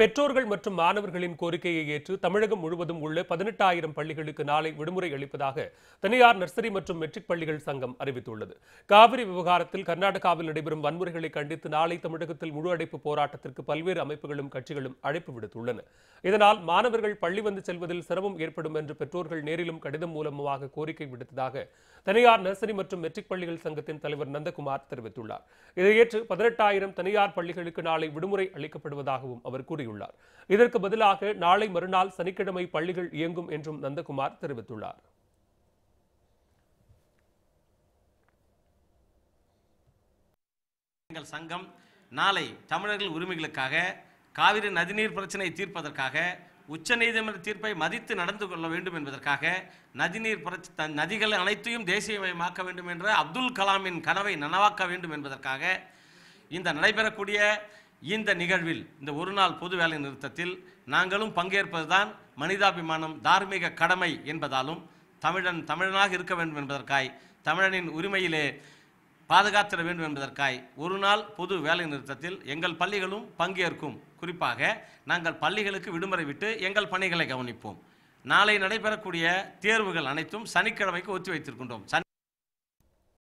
பெற்றோர்கள் மற்றும் மாணவர்களின் கோரிக்கையை ஏற்று தமிழகம் முழுவதும் உள்ள பதினெட்டாயிரம் பள்ளிகளுக்கு நாளை விடுமுறை அளிப்பதாக தனியார் நர்சரி மற்றும் மெட்ரிக் பள்ளிகள் சங்கம் அறிவித்துள்ளது காவிரி விவகாரத்தில் கர்நாடகாவில் நடைபெறும் வன்முறைகளை கண்டித்து நாளை தமிழகத்தில் முழு அடைப்பு போராட்டத்திற்கு பல்வேறு அமைப்புகளும் கட்சிகளும் அழைப்பு விடுத்துள்ளன இதனால் மாணவர்கள் பள்ளி வந்து செல்வதில் சிரமம் ஏற்படும் என்று பெற்றோர்கள் நேரிலும் கடிதம் மூலமாக கோரிக்கை விடுத்ததாக தனியார் நர்சரி மற்றும் மெட்ரிக் பள்ளிகள் சங்கத்தின் தலைவர் நந்தகுமார் தெரிவித்துள்ளார் இதையேற்று பதினெட்டாயிரம் தனியார் பள்ளிகளுக்கு நாளை விடுமுறை அளிக்கப்படுவதாகவும் அவர் கூறினார் கூறியுள்ளார் இதற்கு பதிலாக நாளை மறுநாள் சனிக்கிழமை பள்ளிகள் இயங்கும் என்றும் நந்தகுமார் தெரிவித்துள்ளார் எங்கள் சங்கம் நாளை தமிழர்கள் உரிமைகளுக்காக காவிரி நதிநீர் பிரச்சனையை தீர்ப்பதற்காக உச்ச நீதிமன்ற தீர்ப்பை மதித்து நடந்து கொள்ள வேண்டும் என்பதற்காக நதிநீர் நதிகள் அனைத்தையும் தேசியமயமாக்க வேண்டும் என்ற அப்துல் கலாமின் கனவை நனவாக்க வேண்டும் என்பதற்காக இந்த நடைபெறக்கூடிய இந்த நிகழ்வில் இந்த ஒரு நாள் பொது வேலை நிறுத்தத்தில் நாங்களும் பங்கேற்பதுதான் மனிதாபிமானம் தார்மீக கடமை என்பதாலும் தமிழன் தமிழனாக இருக்க வேண்டும் என்பதற்காய் தமிழனின் உரிமையிலே பாதுகாத்திட வேண்டும் என்பதற்காய் ஒரு நாள் பொது வேலை நிறுத்தத்தில் எங்கள் பள்ளிகளும் பங்கேற்கும் குறிப்பாக நாங்கள் பள்ளிகளுக்கு விடுமுறை விட்டு எங்கள் பணிகளை கவனிப்போம் நாளை நடைபெறக்கூடிய தேர்வுகள் அனைத்தும் சனிக்கிழமைக்கு ஒத்தி வைத்திருக்கின்றோம்